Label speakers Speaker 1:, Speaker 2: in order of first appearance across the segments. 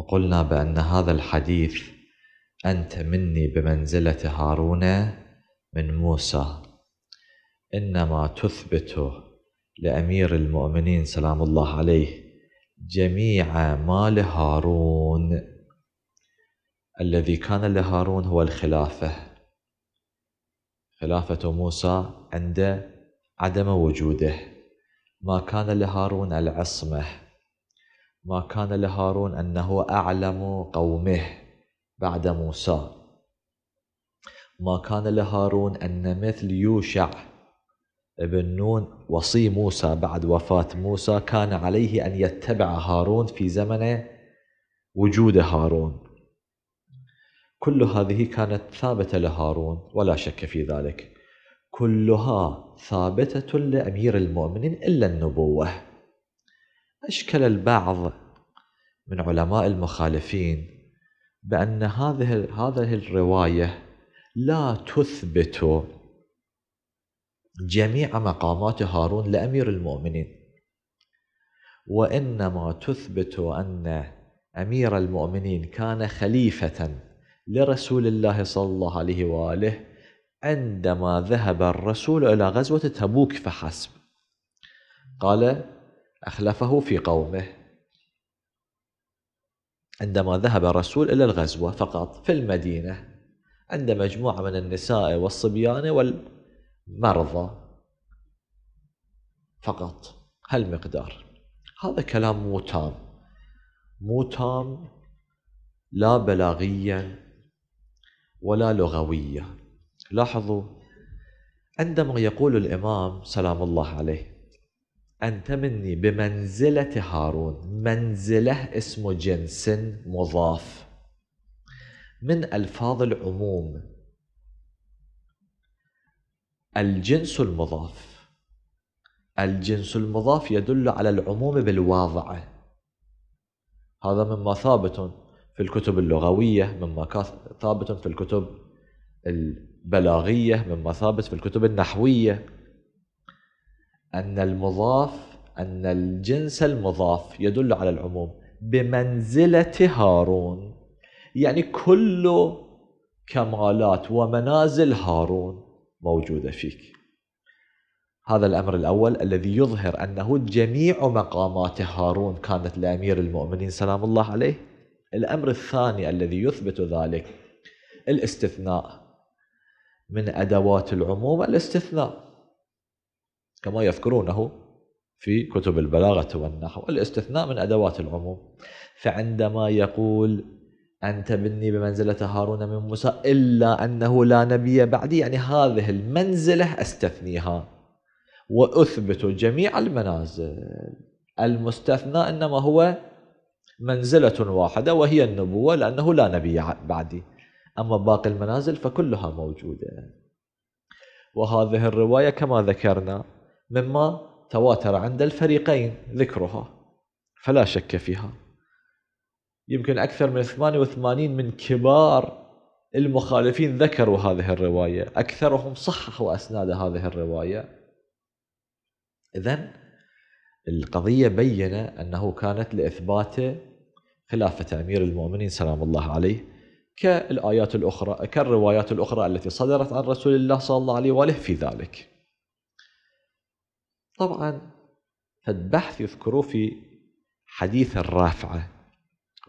Speaker 1: وقلنا بأن هذا الحديث أنت مني بمنزلة هارون من موسى إنما تثبت لأمير المؤمنين سلام الله عليه جميع ما لهارون الذي كان لهارون هو الخلافة خلافة موسى عند عدم وجوده ما كان لهارون العصمه ما كان لهارون أنه أعلم قومه بعد موسى ما كان لهارون أن مثل يوشع ابن نون وصي موسى بعد وفاة موسى كان عليه أن يتبع هارون في زمن وجود هارون كل هذه كانت ثابتة لهارون ولا شك في ذلك كلها ثابتة لأمير المؤمنين إلا النبوة أشكل البعض من علماء المخالفين بأن هذه هذه الرواية لا تثبت جميع مقامات هارون لأمير المؤمنين وإنما تثبت أن أمير المؤمنين كان خليفة لرسول الله صلى الله عليه وآله عندما ذهب الرسول إلى غزوة تبوك فحسب قال أخلفه في قومه عندما ذهب الرسول إلى الغزوة فقط في المدينة عند مجموعة من النساء والصبيان والمرضى فقط هالمقدار هذا كلام مو تام مو تام لا بلاغيا ولا لغويا لاحظوا عندما يقول الإمام سلام الله عليه أنت مني بمنزلة هارون منزله اسمه جنس مضاف من ألفاظ العموم الجنس المضاف الجنس المضاف يدل على العموم بالواضع هذا مما ثابت في الكتب اللغوية مما ثابت في الكتب البلاغية مما ثابت في الكتب النحوية أن المضاف أن الجنس المضاف يدل على العموم بمنزلة هارون يعني كل كمالات ومنازل هارون موجودة فيك هذا الأمر الأول الذي يظهر أنه جميع مقامات هارون كانت لأمير المؤمنين سلام الله عليه الأمر الثاني الذي يثبت ذلك الاستثناء من أدوات العموم الاستثناء كما يذكرونه في كتب البلاغة والنحو الاستثناء من أدوات العموم فعندما يقول أنت مني بمنزلة هارون من موسى إلا أنه لا نبي بعدي يعني هذه المنزلة أستثنيها وأثبت جميع المنازل المستثنى إنما هو منزلة واحدة وهي النبوة لأنه لا نبي بعدي أما باقي المنازل فكلها موجودة وهذه الرواية كما ذكرنا مما تواتر عند الفريقين ذكرها فلا شك فيها يمكن أكثر من 88 من كبار المخالفين ذكروا هذه الرواية أكثرهم صححوا أسناد هذه الرواية إذا القضية بيّن أنه كانت لإثبات خلافة أمير المؤمنين سلام الله عليه كالآيات الأخرى كالروايات الأخرى التي صدرت عن رسول الله صلى الله عليه وآله في ذلك طبعا فالبحث يذكره في حديث الرافعة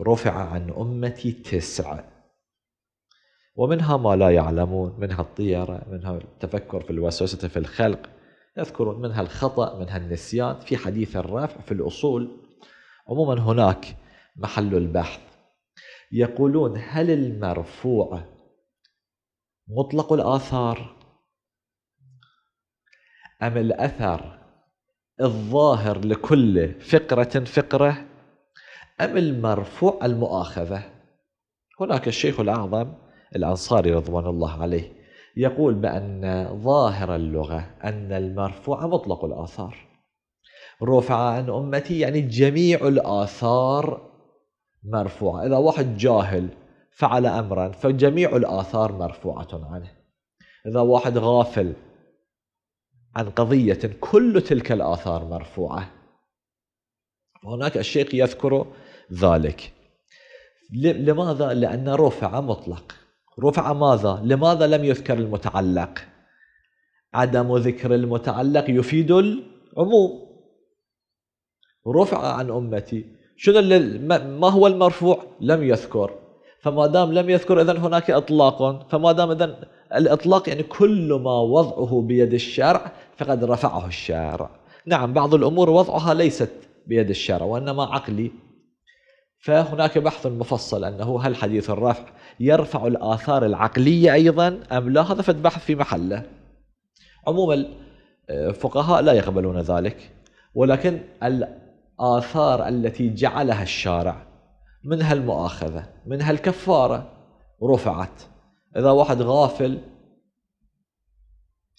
Speaker 1: رفع عن أمتي تسعة ومنها ما لا يعلمون منها الطيرة منها التفكر في الوسوسة في الخلق يذكرون منها الخطأ منها النسيان في حديث الرافع في الأصول عموما هناك محل البحث يقولون هل المرفوع مطلق الآثار أم الأثر الظاهر لكل فقرة فقرة أم المرفوع المؤاخذة هناك الشيخ الأعظم الأنصاري رضوان الله عليه يقول بأن ظاهر اللغة أن المرفوع مطلق الآثار رفع عن أمتي يعني جميع الآثار مرفوعة إذا واحد جاهل فعل أمرا فجميع الآثار مرفوعة عنه إذا واحد غافل عن قضية كل تلك الآثار مرفوعة وهناك الشيخ يذكر ذلك لماذا؟ لأن رفع مطلق رفع ماذا؟ لماذا لم يذكر المتعلق؟ عدم ذكر المتعلق يفيد العموم رفع عن أمتي شنو ما هو المرفوع؟ لم يذكر فما دام لم يذكر إذا هناك إطلاق فما دام إذا الإطلاق يعني كل ما وضعه بيد الشرع فقد رفعه الشارع نعم بعض الأمور وضعها ليست بيد الشرع وإنما عقلي فهناك بحث مفصل أنه هل حديث الرفع يرفع الآثار العقلية أيضا أم لا هذا فد بحث في محله عموما الفقهاء لا يقبلون ذلك ولكن الآثار التي جعلها الشارع من هالمؤاخذة من هالكفارة رفعت إذا واحد غافل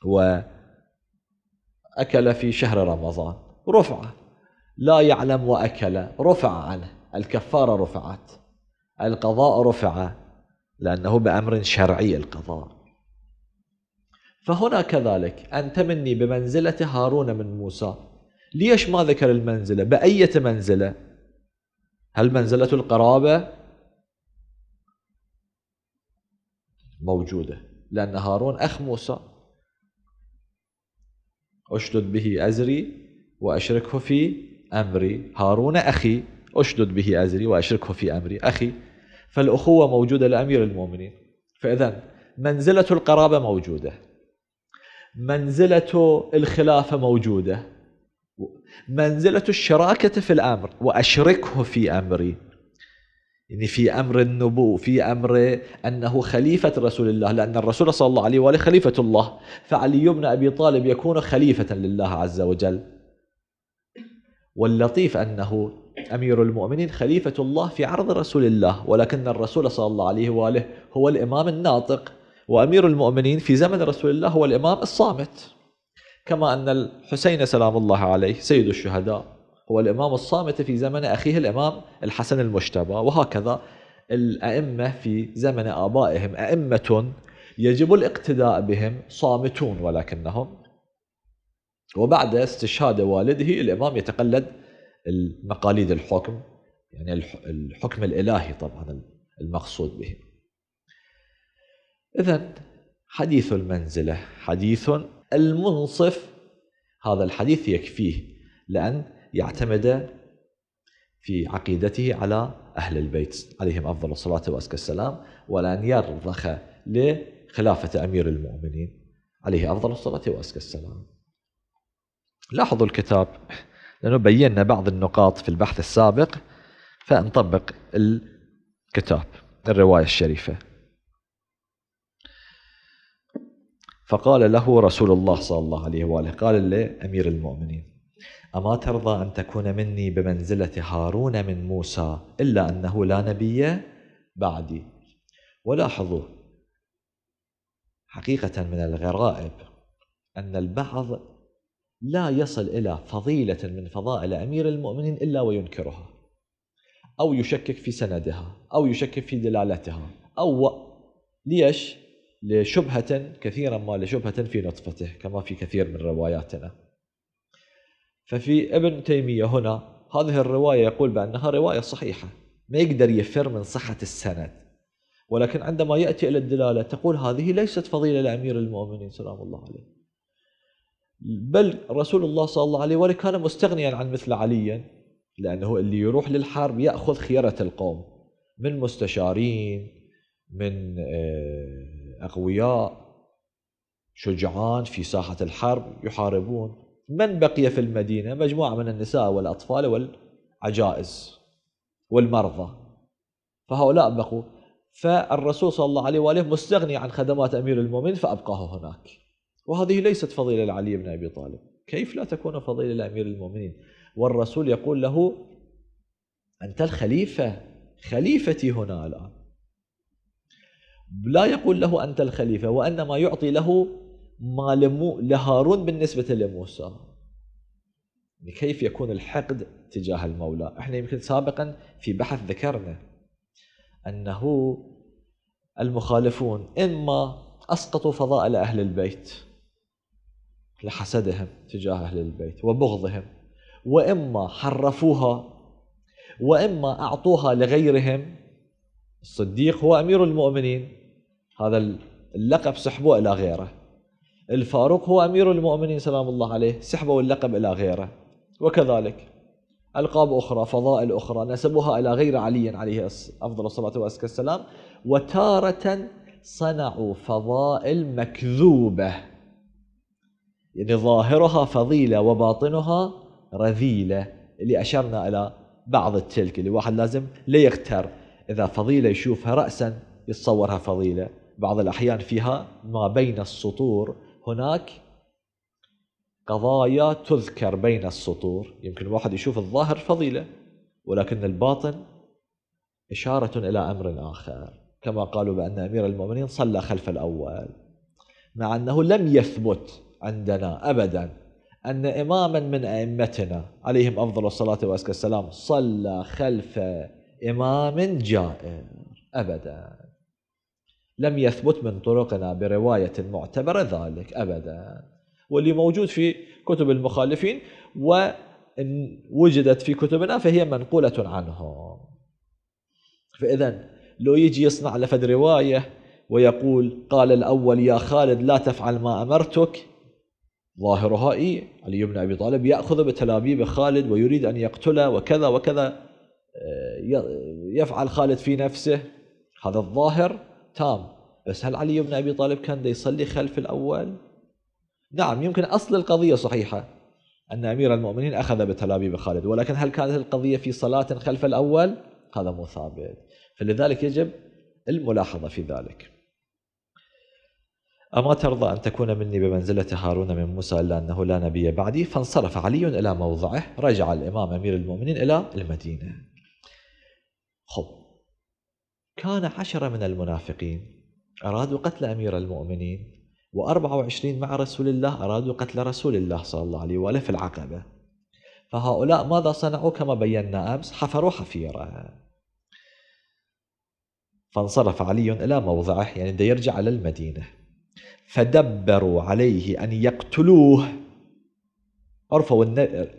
Speaker 1: وأكل في شهر رمضان رفعه لا يعلم وأكل رفع عنه الكفارة رفعت القضاء رفع لأنه بأمر شرعي القضاء فهنا كذلك أنت مني بمنزلة هارون من موسى ليش ما ذكر المنزلة بأية منزلة هل منزلة القرابة موجودة لأن هارون أخ موسى أشدد به أزري وأشركه في أمري هارون أخي أشدد به أزري وأشركه في أمري أخي فالأخوة موجودة لأمير المؤمنين فإذا منزلة القرابة موجودة منزلة الخلافة موجودة منزلة الشراكة في الأمر وأشركه في أمري يعني في أمر النبوة في أمر أنه خليفة رسول الله لأن الرسول صلى الله عليه وآله خليفة الله فعلي بن أبي طالب يكون خليفة لله عز وجل واللطيف أنه أمير المؤمنين خليفة الله في عرض رسول الله ولكن الرسول صلى الله عليه وآله هو الإمام الناطق وأمير المؤمنين في زمن رسول الله هو الإمام الصامت كما أن الحسين سلام الله عليه سيد الشهداء هو الإمام الصامت في زمن أخيه الإمام الحسن المجتبى وهكذا الأئمة في زمن آبائهم أئمة يجب الاقتداء بهم صامتون ولكنهم وبعد استشهاد والده الإمام يتقلد المقاليد الحكم يعني الحكم الإلهي طبعا المقصود به إذا حديث المنزلة حديث المنصف هذا الحديث يكفيه لأن يعتمد في عقيدته على أهل البيت عليهم أفضل الصلاة وأزكى السلام ولأن يرضخ لخلافة أمير المؤمنين عليه أفضل الصلاة وأزكى السلام لاحظوا الكتاب لأنه بينا بعض النقاط في البحث السابق فنطبق الكتاب الرواية الشريفة فقال له رسول الله صلى الله عليه وآله قال لأمير المؤمنين أما ترضى أن تكون مني بمنزلة هارون من موسى إلا أنه لا نبي بعدي ولاحظوا حقيقة من الغرائب أن البعض لا يصل إلى فضيلة من فضائل أمير المؤمنين إلا وينكرها أو يشكك في سندها أو يشكك في دلالتها أو ليش؟ لشبهة كثيرا ما لشبهة في نطفته كما في كثير من رواياتنا ففي ابن تيمية هنا هذه الرواية يقول بأنها رواية صحيحة ما يقدر يفر من صحة السند ولكن عندما يأتي إلى الدلالة تقول هذه ليست فضيلة لأمير المؤمنين سلام الله عليه بل رسول الله صلى الله عليه وآله كان مستغنيا عن مثل علي لأنه اللي يروح للحرب يأخذ خيرة القوم من مستشارين من آه، أقوياء شجعان في ساحة الحرب يحاربون من بقي في المدينة مجموعة من النساء والأطفال والعجائز والمرضى فهؤلاء بقوا فالرسول صلى الله عليه وآله مستغني عن خدمات أمير المؤمنين فأبقاه هناك وهذه ليست فضيلة لعلي بن أبي طالب كيف لا تكون فضيلة لأمير المؤمنين والرسول يقول له أنت الخليفة خليفتي هنا الآن لا يقول له أنت الخليفة وإنما يعطي له ما لمو لهارون بالنسبة لموسى يعني كيف يكون الحقد تجاه المولى احنا يمكن سابقا في بحث ذكرنا أنه المخالفون إما أسقطوا فضائل أهل البيت لحسدهم تجاه أهل البيت وبغضهم وإما حرفوها وإما أعطوها لغيرهم الصديق هو أمير المؤمنين هذا اللقب سحبوه إلى غيره الفاروق هو أمير المؤمنين سلام الله عليه سحبوا اللقب إلى غيره وكذلك ألقاب أخرى فضائل أخرى نسبوها إلى غير علي عليه أفضل الصلاة وأزكى السلام وتارة صنعوا فضائل مكذوبة يعني ظاهرها فضيلة وباطنها رذيلة اللي أشرنا إلى بعض تلك اللي واحد لازم لا يغتر إذا فضيلة يشوفها رأسا يتصورها فضيلة بعض الأحيان فيها ما بين السطور هناك قضايا تذكر بين السطور يمكن واحد يشوف الظاهر فضيلة ولكن الباطن إشارة إلى أمر آخر كما قالوا بأن أمير المؤمنين صلى خلف الأول مع أنه لم يثبت عندنا أبدا أن إماما من أئمتنا عليهم أفضل الصلاة وأزكى السلام صلى خلف إمام جائر أبدا لم يثبت من طرقنا برواية معتبرة ذلك أبدا واللي موجود في كتب المخالفين وإن وجدت في كتبنا فهي منقولة عنهم فإذا لو يجي يصنع لفد رواية ويقول قال الأول يا خالد لا تفعل ما أمرتك ظاهرها إي علي بن أبي طالب يأخذ بتلابيب خالد ويريد أن يقتله وكذا وكذا آه، يفعل خالد في نفسه هذا الظاهر تام بس هل علي بن أبي طالب كان دا يصلي خلف الأول نعم يمكن أصل القضية صحيحة أن أمير المؤمنين أخذ بتلابيب خالد ولكن هل كانت القضية في صلاة خلف الأول هذا مو ثابت فلذلك يجب الملاحظة في ذلك أما ترضى أن تكون مني بمنزلة هارون من موسى إلا أنه لا نبي بعدي فانصرف علي إلى موضعه رجع الإمام أمير المؤمنين إلى المدينة خب كان عشرة من المنافقين أرادوا قتل أمير المؤمنين و24 مع رسول الله أرادوا قتل رسول الله صلى الله عليه وآله في العقبة فهؤلاء ماذا صنعوا كما بينا أمس حفروا حفيرة فانصرف علي إلى موضعه يعني بده يرجع إلى المدينة فدبروا عليه أن يقتلوه عرفوا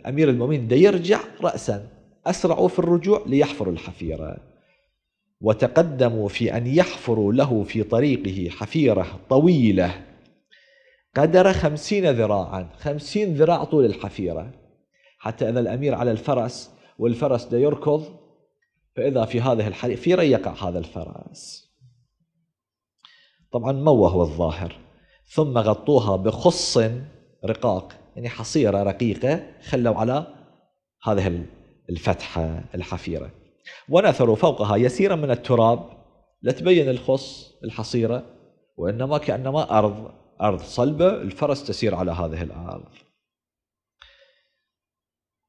Speaker 1: أمير المؤمنين بده يرجع رأسا أسرعوا في الرجوع ليحفروا الحفيرة وتقدموا في أن يحفروا له في طريقه حفيرة طويلة قدر خمسين ذراعا خمسين ذراع طول الحفيرة حتى إذا الأمير على الفرس والفرس ده يركض فإذا في هذه الحفيرة يقع هذا الفرس طبعا ما هو الظاهر ثم غطوها بخص رقاق يعني حصيرة رقيقة خلوا على هذه الفتحة الحفيرة ونثروا فوقها يسيرا من التراب لتبين الخص الحصيرة وإنما كأنما أرض أرض صلبة الفرس تسير على هذه الأرض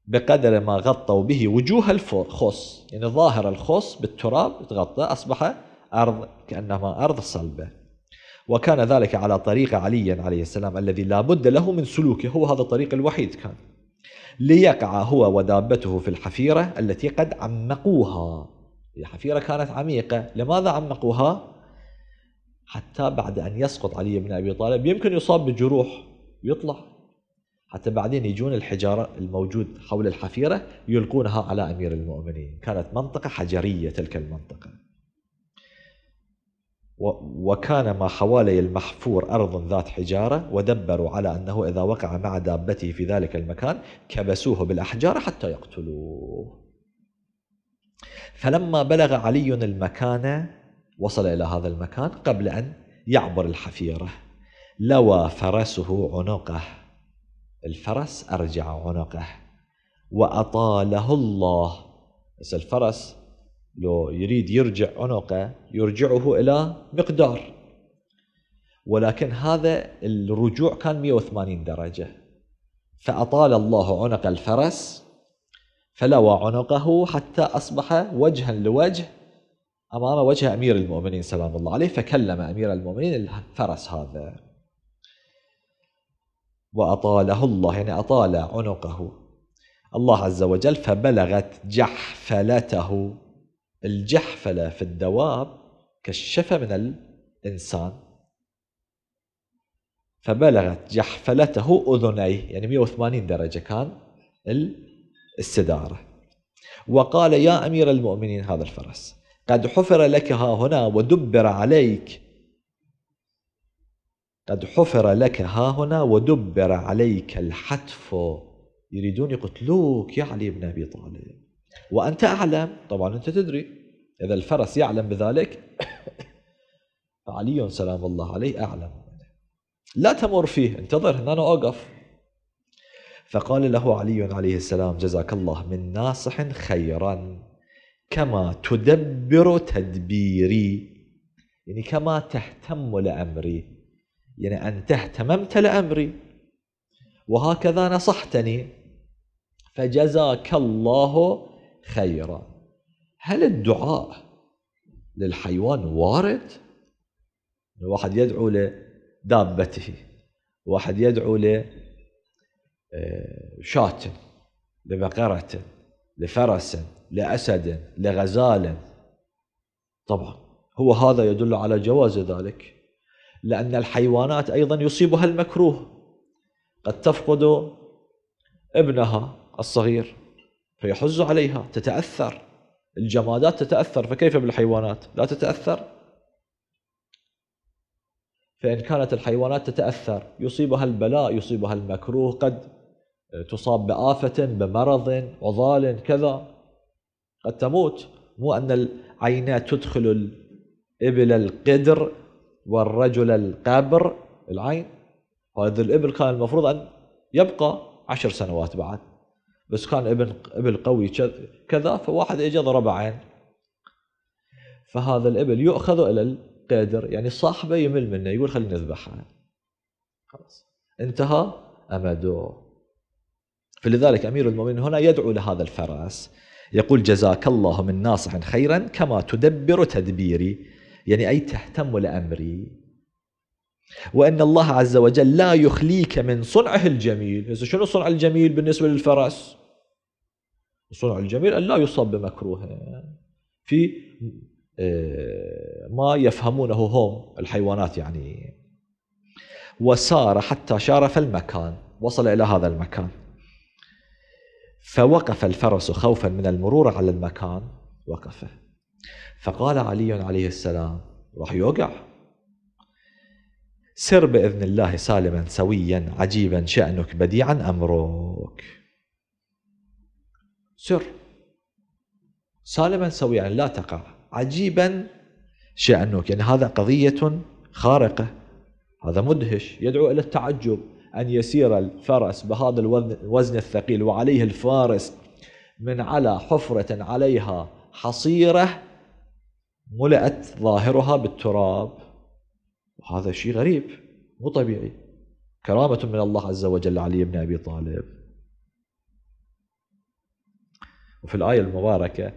Speaker 1: بقدر ما غطوا به وجوه الخص يعني ظاهر الخص بالتراب تغطى أصبح أرض كأنما أرض صلبة وكان ذلك على طريق علي عليه السلام الذي لا بد له من سلوكه هو هذا الطريق الوحيد كان ليقع هو ودابته في الحفيرة التي قد عمقوها الحفيرة كانت عميقة لماذا عمقوها؟ حتى بعد أن يسقط علي بن أبي طالب يمكن يصاب بجروح ويطلع حتى بعدين يجون الحجارة الموجود حول الحفيرة يلقونها على أمير المؤمنين كانت منطقة حجرية تلك المنطقة وكان ما حوالي المحفور أرض ذات حجارة ودبروا على أنه إذا وقع مع دابته في ذلك المكان كبسوه بالأحجار حتى يقتلوه فلما بلغ علي المكان وصل إلى هذا المكان قبل أن يعبر الحفيرة لوى فرسه عنقه الفرس أرجع عنقه وأطاله الله بس الفرس لو يريد يرجع عنقه يرجعه إلى مقدار ولكن هذا الرجوع كان 180 درجة فأطال الله عنق الفرس فلوى عنقه حتى أصبح وجها لوجه أمام وجه أمير المؤمنين سلام الله عليه فكلم أمير المؤمنين الفرس هذا وأطاله الله يعني أطال عنقه الله عز وجل فبلغت جحفلته الجحفلة في الدواب كشفها من الإنسان فبلغت جحفلته أذنيه يعني 180 درجة كان السدارة وقال يا أمير المؤمنين هذا الفرس قد حفر لك ها هنا ودبر عليك قد حفر لك ها هنا ودبر عليك الحتف يريدون يقتلوك يا علي بن أبي طالب وأنت أعلم طبعا أنت تدري إذا الفرس يعلم بذلك علي سلام الله عليه أعلم لا تمر فيه انتظر هنا أنا أوقف فقال له علي عليه السلام جزاك الله من ناصح خيرا كما تدبر تدبيري يعني كما تهتم لأمري يعني أنت اهتممت لأمري وهكذا نصحتني فجزاك الله خيرا هل الدعاء للحيوان وارد؟ واحد يدعو لدابته واحد يدعو لشاة آه، لبقرة لفرس لأسد لغزال طبعا هو هذا يدل على جواز ذلك لأن الحيوانات أيضا يصيبها المكروه قد تفقد ابنها الصغير فيحز عليها تتأثر الجمادات تتأثر فكيف بالحيوانات لا تتأثر فإن كانت الحيوانات تتأثر يصيبها البلاء يصيبها المكروه قد تصاب بآفة بمرض وضال كذا قد تموت مو أن العينات تدخل الإبل القدر والرجل القبر العين هذه الإبل كان المفروض أن يبقى عشر سنوات بعد بس كان ابن ابل قوي كذا فواحد اجى ضربه عين فهذا الابل يؤخذ الى القدر يعني صاحبه يمل منه يقول خلينا نذبحها خلاص انتهى امده فلذلك امير المؤمنين هنا يدعو لهذا الفرس يقول جزاك الله من ناصح خيرا كما تدبر تدبيري يعني اي تهتم لامري وأن الله عز وجل لا يخليك من صنعه الجميل إذا شنو صنع الجميل بالنسبة للفرس صنع الجميل أن لا يصاب بمكروه في آه، ما يفهمونه هم الحيوانات يعني وسار حتى شارف المكان وصل إلى هذا المكان فوقف الفرس خوفا من المرور على المكان وقف فقال علي عليه السلام راح يوقع سر بإذن الله سالما سويا عجيبا شأنك بديعا أمرك سر سالما سويا لا تقع عجيبا شأنك يعني هذا قضية خارقة هذا مدهش يدعو إلى التعجب أن يسير الفرس بهذا الوزن الثقيل وعليه الفارس من على حفرة عليها حصيرة ملأت ظاهرها بالتراب هذا شيء غريب مو طبيعي كرامة من الله عز وجل علي بن أبي طالب وفي الآية المباركة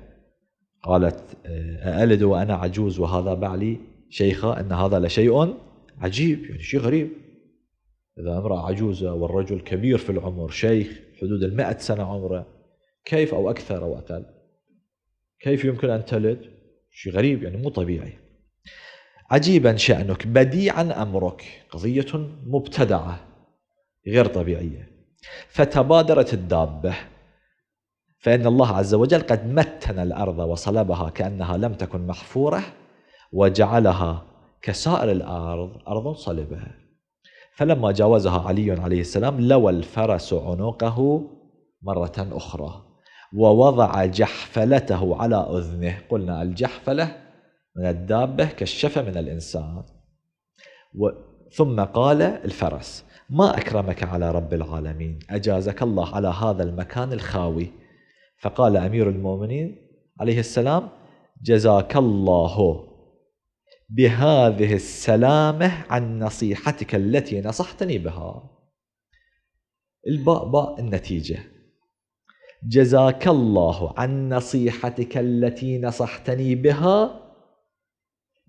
Speaker 1: قالت أألد وأنا عجوز وهذا بعلي شيخة أن هذا لشيء عجيب يعني شيء غريب إذا امرأة عجوزة والرجل كبير في العمر شيخ حدود المائة سنة عمره كيف أو أكثر أو أقل كيف يمكن أن تلد شيء غريب يعني مو طبيعي عجيبا شأنك بديعا أمرك قضية مبتدعة غير طبيعية فتبادرت الدابة فإن الله عز وجل قد متن الأرض وصلبها كأنها لم تكن محفورة وجعلها كسائر الأرض أرض صلبة فلما جاوزها علي عليه السلام لوى الفرس عنقه مرة أخرى ووضع جحفلته على أذنه قلنا الجحفلة من الدابة كشف من الإنسان و ثم قال الفرس ما أكرمك على رب العالمين أجازك الله على هذا المكان الخاوي فقال أمير المؤمنين عليه السلام جزاك الله بهذه السلامة عن نصيحتك التي نصحتني بها الباء باء النتيجة جزاك الله عن نصيحتك التي نصحتني بها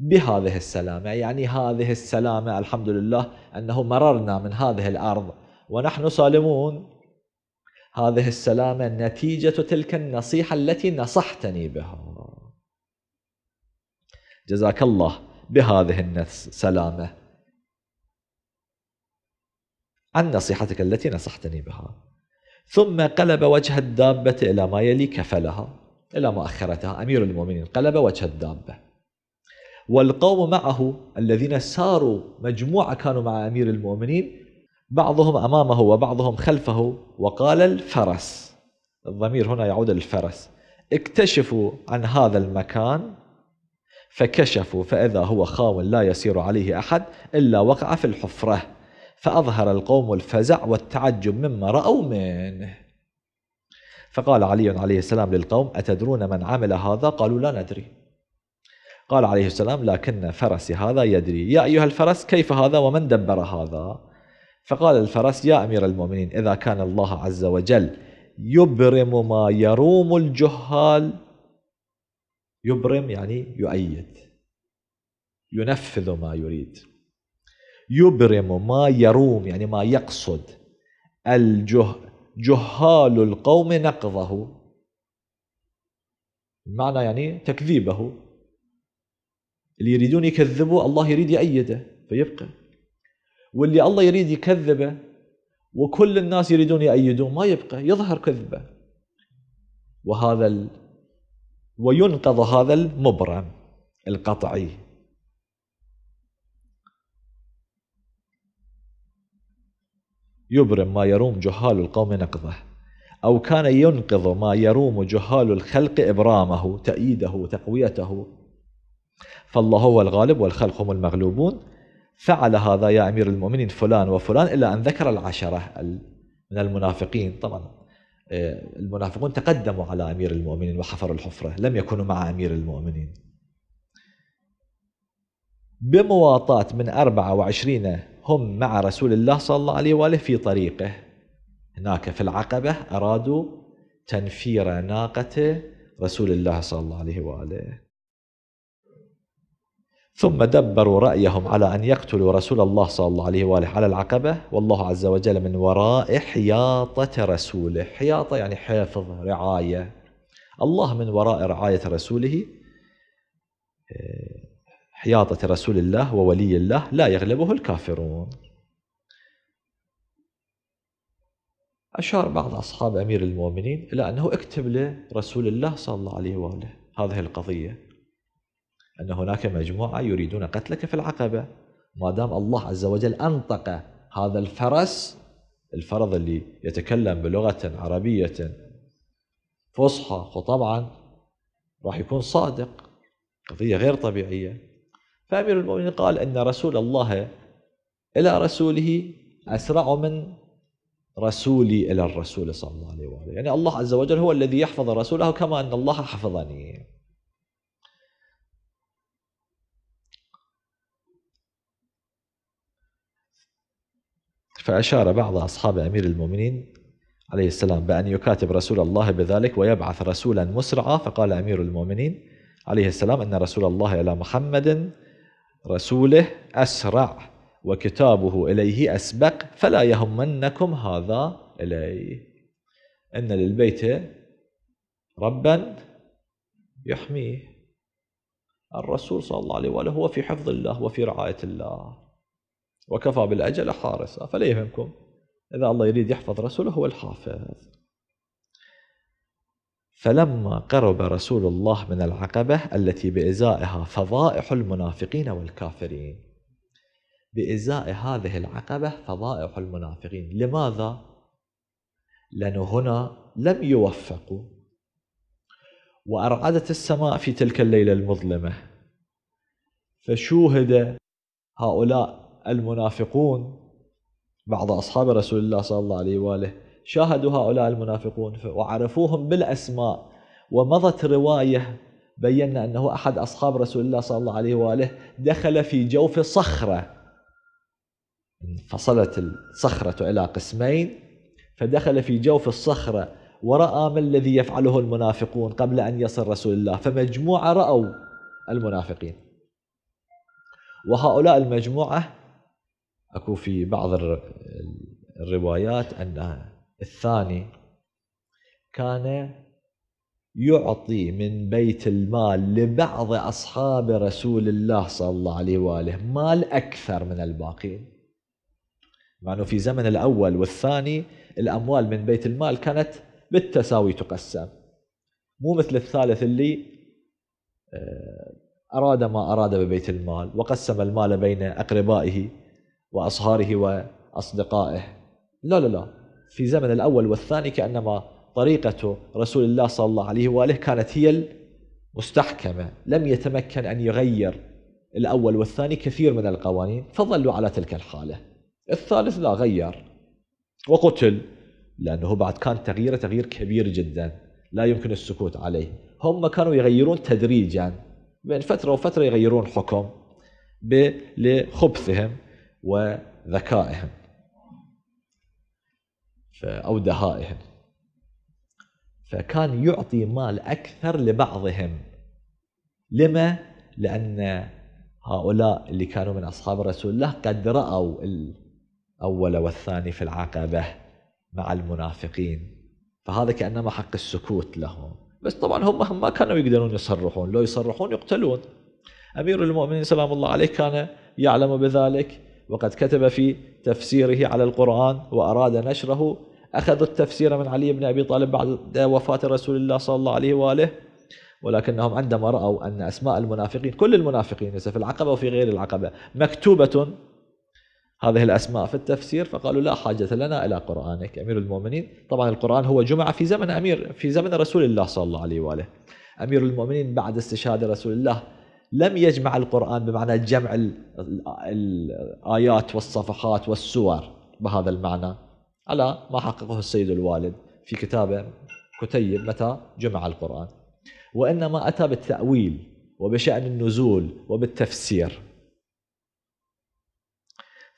Speaker 1: بهذه السلامة يعني هذه السلامة الحمد لله أنه مررنا من هذه الأرض ونحن سالمون هذه السلامة نتيجة تلك النصيحة التي نصحتني بها جزاك الله بهذه السلامة عن نصيحتك التي نصحتني بها ثم قلب وجه الدابة إلى ما يلي كفلها إلى ما أخرتها أمير المؤمنين قلب وجه الدابة والقوم معه الذين ساروا مجموعة كانوا مع أمير المؤمنين بعضهم أمامه وبعضهم خلفه وقال الفرس الضمير هنا يعود للفرس اكتشفوا عن هذا المكان فكشفوا فإذا هو خاو لا يسير عليه أحد إلا وقع في الحفرة فأظهر القوم الفزع والتعجب مما رأوا منه فقال علي عليه السلام للقوم أتدرون من عمل هذا قالوا لا ندري قال عليه السلام لكن فرسي هذا يدري يا أيها الفرس كيف هذا ومن دبر هذا فقال الفرس يا أمير المؤمنين إذا كان الله عز وجل يبرم ما يروم الجهال يبرم يعني يؤيد ينفذ ما يريد يبرم ما يروم يعني ما يقصد الجه جهال القوم نقضه معنى يعني تكذيبه اللي يريدون يكذبوه الله يريد يأيده فيبقى واللي الله يريد يكذبه وكل الناس يريدون يأيدون ما يبقى يظهر كذبة وهذا ال... وينقض هذا المبرم القطعي يبرم ما يروم جهال القوم نقضه أو كان ينقض ما يروم جهال الخلق إبرامه تأييده تقويته فالله هو الغالب والخلق هم المغلوبون فعل هذا يا أمير المؤمنين فلان وفلان إلا أن ذكر العشرة من المنافقين طبعا آه، المنافقون تقدموا على أمير المؤمنين وحفروا الحفرة لم يكونوا مع أمير المؤمنين بمواطاة من 24 هم مع رسول الله صلى الله عليه وآله في طريقه هناك في العقبة أرادوا تنفير ناقة رسول الله صلى الله عليه وآله ثم دبروا رأيهم على أن يقتلوا رسول الله صلى الله عليه وآله على العقبة والله عز وجل من وراء حياطة رسوله حياطة يعني حفظ رعاية الله من وراء رعاية رسوله حياطة رسول الله وولي الله لا يغلبه الكافرون أشار بعض أصحاب أمير المؤمنين إلى أنه اكتب لرسول الله صلى الله عليه وآله هذه القضية أن هناك مجموعة يريدون قتلك في العقبة ما دام الله عز وجل أنطق هذا الفرس الفرض اللي يتكلم بلغة عربية فصحى وطبعا راح يكون صادق قضية غير طبيعية فأمير المؤمنين قال أن رسول الله إلى رسوله أسرع من رسولي إلى الرسول صلى الله عليه وآله يعني الله عز وجل هو الذي يحفظ رسوله كما أن الله حفظني فأشار بعض أصحاب أمير المؤمنين عليه السلام بأن يكاتب رسول الله بذلك ويبعث رسولا مسرعا فقال أمير المؤمنين عليه السلام أن رسول الله إلى محمد رسوله أسرع وكتابه إليه أسبق فلا يهمنكم هذا إليه إن للبيت ربا يحميه الرسول صلى الله عليه وآله هو في حفظ الله وفي رعاية الله وكفى بالأجل حارسا فلا يهمكم إذا الله يريد يحفظ رسوله هو الحافظ فلما قرب رسول الله من العقبة التي بإزائها فضائح المنافقين والكافرين بإزاء هذه العقبة فضائح المنافقين لماذا؟ لأنه هنا لم يوفقوا وأرعدت السماء في تلك الليلة المظلمة فشوهد هؤلاء المنافقون بعض أصحاب رسول الله صلى الله عليه وآله شاهدوا هؤلاء المنافقون وعرفوهم بالأسماء ومضت رواية بينا أنه أحد أصحاب رسول الله صلى الله عليه وآله دخل في جوف صخرة انفصلت الصخرة إلى قسمين فدخل في جوف الصخرة ورأى ما الذي يفعله المنافقون قبل أن يصل رسول الله فمجموعة رأوا المنافقين وهؤلاء المجموعة اكو في بعض الروايات ان الثاني كان يعطي من بيت المال لبعض اصحاب رسول الله صلى الله عليه واله مال اكثر من الباقين مع انه في زمن الاول والثاني الاموال من بيت المال كانت بالتساوي تقسم مو مثل الثالث اللي آه، اراد ما اراد ببيت المال وقسم المال بين اقربائه وأصهاره وأصدقائه لا لا لا في زمن الأول والثاني كأنما طريقة رسول الله صلى الله عليه وآله كانت هي المستحكمة لم يتمكن أن يغير الأول والثاني كثير من القوانين فظلوا على تلك الحالة الثالث لا غير وقتل لأنه بعد كان تغييره تغيير كبير جدا لا يمكن السكوت عليه هم كانوا يغيرون تدريجا بين فترة وفترة يغيرون حكم لخبثهم وذكائهم أو دهائهم فكان يعطي مال أكثر لبعضهم لما؟ لأن هؤلاء اللي كانوا من أصحاب رسول الله قد رأوا الأول والثاني في العقبة مع المنافقين فهذا كأنما حق السكوت لهم بس طبعا هم ما كانوا يقدرون يصرحون لو يصرحون يقتلون أمير المؤمنين سلام الله عليه كان يعلم بذلك وقد كتب في تفسيره على القرآن وأراد نشره أخذوا التفسير من علي بن أبي طالب بعد وفاة رسول الله صلى الله عليه وآله ولكنهم عندما رأوا أن أسماء المنافقين كل المنافقين في العقبة وفي غير العقبة مكتوبة هذه الأسماء في التفسير فقالوا لا حاجة لنا إلى قرآنك أمير المؤمنين طبعا القرآن هو جمع في زمن أمير في زمن رسول الله صلى الله عليه وآله أمير المؤمنين بعد استشهاد رسول الله لم يجمع القرآن بمعنى جمع الآيات والصفحات والسور بهذا المعنى على ما حققه السيد الوالد في كتابه كتيب متى جمع القرآن وإنما أتى بالتأويل وبشأن النزول وبالتفسير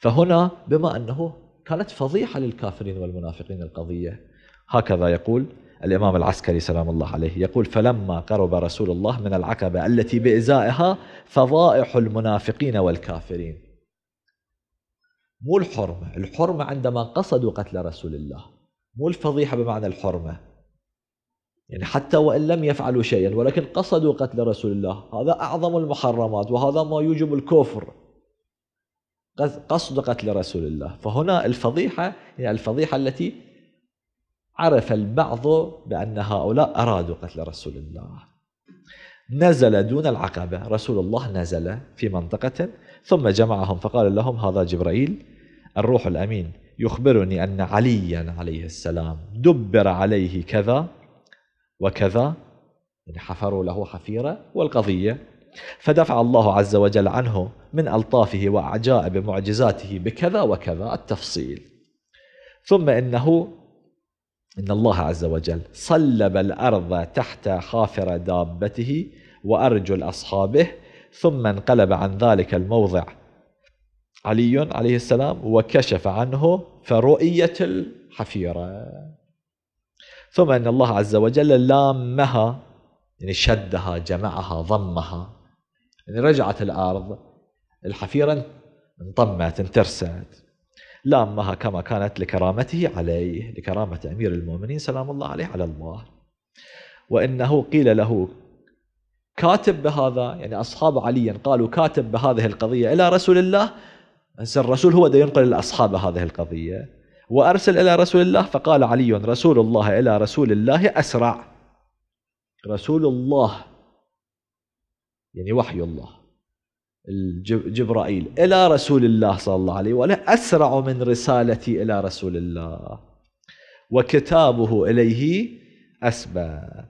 Speaker 1: فهنا بما أنه كانت فضيحة للكافرين والمنافقين القضية هكذا يقول الإمام العسكري سلام الله عليه يقول فلما قرب رسول الله من العقبة التي بإزائها فضائح المنافقين والكافرين مو الحرمة الحرمة عندما قصدوا قتل رسول الله مو الفضيحة بمعنى الحرمة يعني حتى وإن لم يفعلوا شيئا ولكن قصدوا قتل رسول الله هذا أعظم المحرمات وهذا ما يوجب الكفر قصد قتل رسول الله فهنا الفضيحة يعني الفضيحة التي عرف البعض بأن هؤلاء أرادوا قتل رسول الله نزل دون العقبة رسول الله نزل في منطقة ثم جمعهم فقال لهم هذا جبرائيل الروح الأمين يخبرني أن عليا عليه السلام دبر عليه كذا وكذا يعني حفروا له حفيرة والقضية فدفع الله عز وجل عنه من ألطافه وأعجائب معجزاته بكذا وكذا التفصيل ثم إنه إن الله عز وجل صلب الأرض تحت خافر دابته وأرجل أصحابه ثم انقلب عن ذلك الموضع علي عليه السلام وكشف عنه فرؤيت الحفيرة ثم أن الله عز وجل لامها يعني شدها جمعها ضمها يعني رجعت الأرض الحفيرة انطمت انترست لامها كما كانت لكرامته عليه لكرامة أمير المؤمنين سلام الله عليه على الله وإنه قيل له كاتب بهذا يعني أصحاب علي قالوا كاتب بهذه القضية إلى رسول الله الرسول هو ينقل الأصحاب هذه القضية وأرسل إلى رسول الله فقال علي رسول الله إلى رسول الله أسرع رسول الله يعني وحي الله جبرائيل إلى رسول الله صلى الله عليه وآله أسرع من رسالتي إلى رسول الله وكتابه إليه أسبق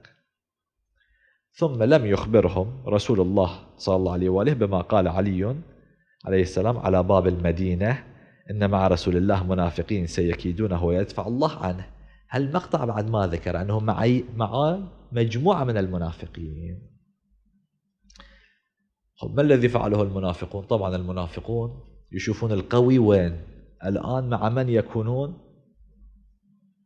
Speaker 1: ثم لم يخبرهم رسول الله صلى الله عليه وآله بما قال علي عليه السلام على باب المدينة إن مع رسول الله منافقين سيكيدونه ويدفع الله عنه هالمقطع بعد ما ذكر أنه معي مع مجموعة من المنافقين ما الذي فعله المنافقون طبعا المنافقون يشوفون القوي وين الآن مع من يكونون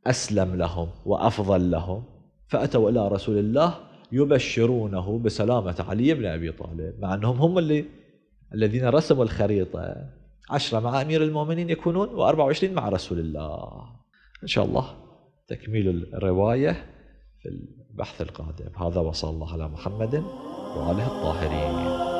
Speaker 1: أسلم لهم وأفضل لهم فأتوا إلى رسول الله يبشرونه بسلامة علي بن أبي طالب مع أنهم هم اللي الذين رسموا الخريطة عشرة مع أمير المؤمنين يكونون و24 مع رسول الله إن شاء الله تكميل الرواية في البحث القادم هذا وصلى الله على محمد وآله الطاهرين